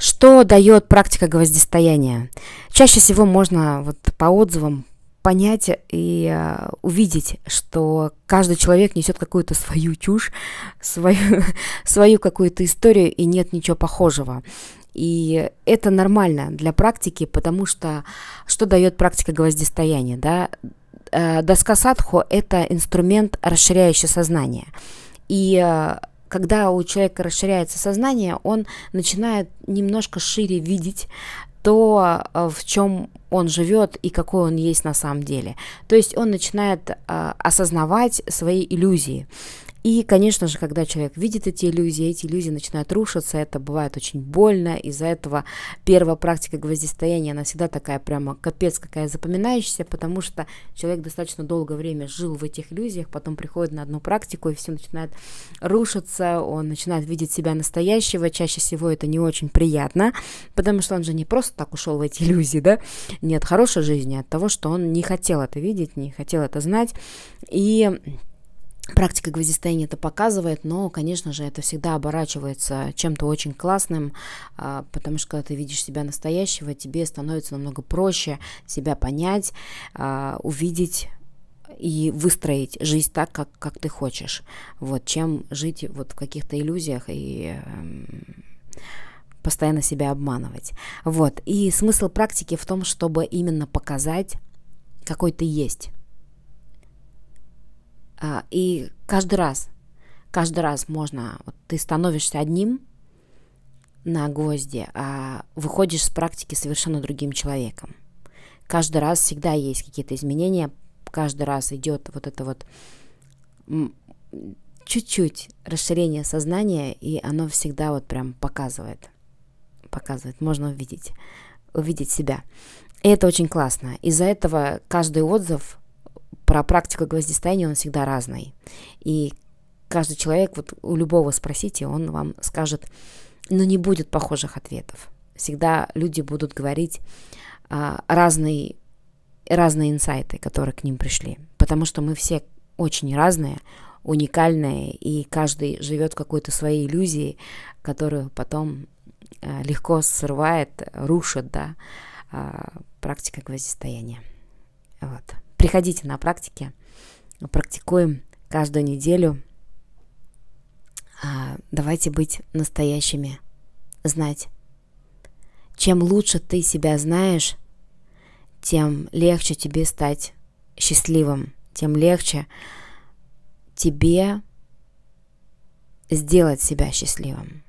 Что дает практика гвоздистояния? Чаще всего можно вот по отзывам понять и э, увидеть, что каждый человек несет какую-то свою чушь, свою, свою какую-то историю, и нет ничего похожего. И это нормально для практики, потому что что дает практика гвоздистояния? Да? Э, доска садху – это инструмент, расширяющий сознание. И э, когда у человека расширяется сознание, он начинает немножко шире видеть то, э, в чем он живет и какой он есть на самом деле. То есть он начинает э, осознавать свои иллюзии. И, конечно же, когда человек видит эти иллюзии, эти иллюзии начинают рушиться, это бывает очень больно, из-за этого первая практика гвоздистояния, она всегда такая прямо капец какая запоминающаяся, потому что человек достаточно долгое время жил в этих иллюзиях, потом приходит на одну практику, и все начинает рушиться, он начинает видеть себя настоящего, чаще всего это не очень приятно, потому что он же не просто так ушел в эти иллюзии, да, не от хорошей жизни, а от того, что он не хотел это видеть, не хотел это знать, и Практика гвоздистояния это показывает, но, конечно же, это всегда оборачивается чем-то очень классным, а, потому что когда ты видишь себя настоящего, тебе становится намного проще себя понять, а, увидеть и выстроить жизнь так, как, как ты хочешь, вот, чем жить вот в каких-то иллюзиях и эм, постоянно себя обманывать. Вот. И смысл практики в том, чтобы именно показать, какой ты есть а, и каждый раз, каждый раз можно, вот ты становишься одним на гвозди, а выходишь с практики совершенно другим человеком. Каждый раз всегда есть какие-то изменения, каждый раз идет вот это вот чуть-чуть расширение сознания, и оно всегда вот прям показывает, показывает, можно увидеть, увидеть себя. И это очень классно. Из-за этого каждый отзыв про практику гвоздистояния, он всегда разный. И каждый человек, вот у любого спросите, он вам скажет, но не будет похожих ответов. Всегда люди будут говорить а, разные, разные инсайты, которые к ним пришли, потому что мы все очень разные, уникальные, и каждый живет в какой-то своей иллюзии, которую потом а, легко срывает, рушит, да, а, практика гвоздистояния. Вот. Приходите на практики. Практикуем каждую неделю. А, давайте быть настоящими. Знать. Чем лучше ты себя знаешь, тем легче тебе стать счастливым, тем легче тебе сделать себя счастливым.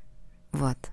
Вот.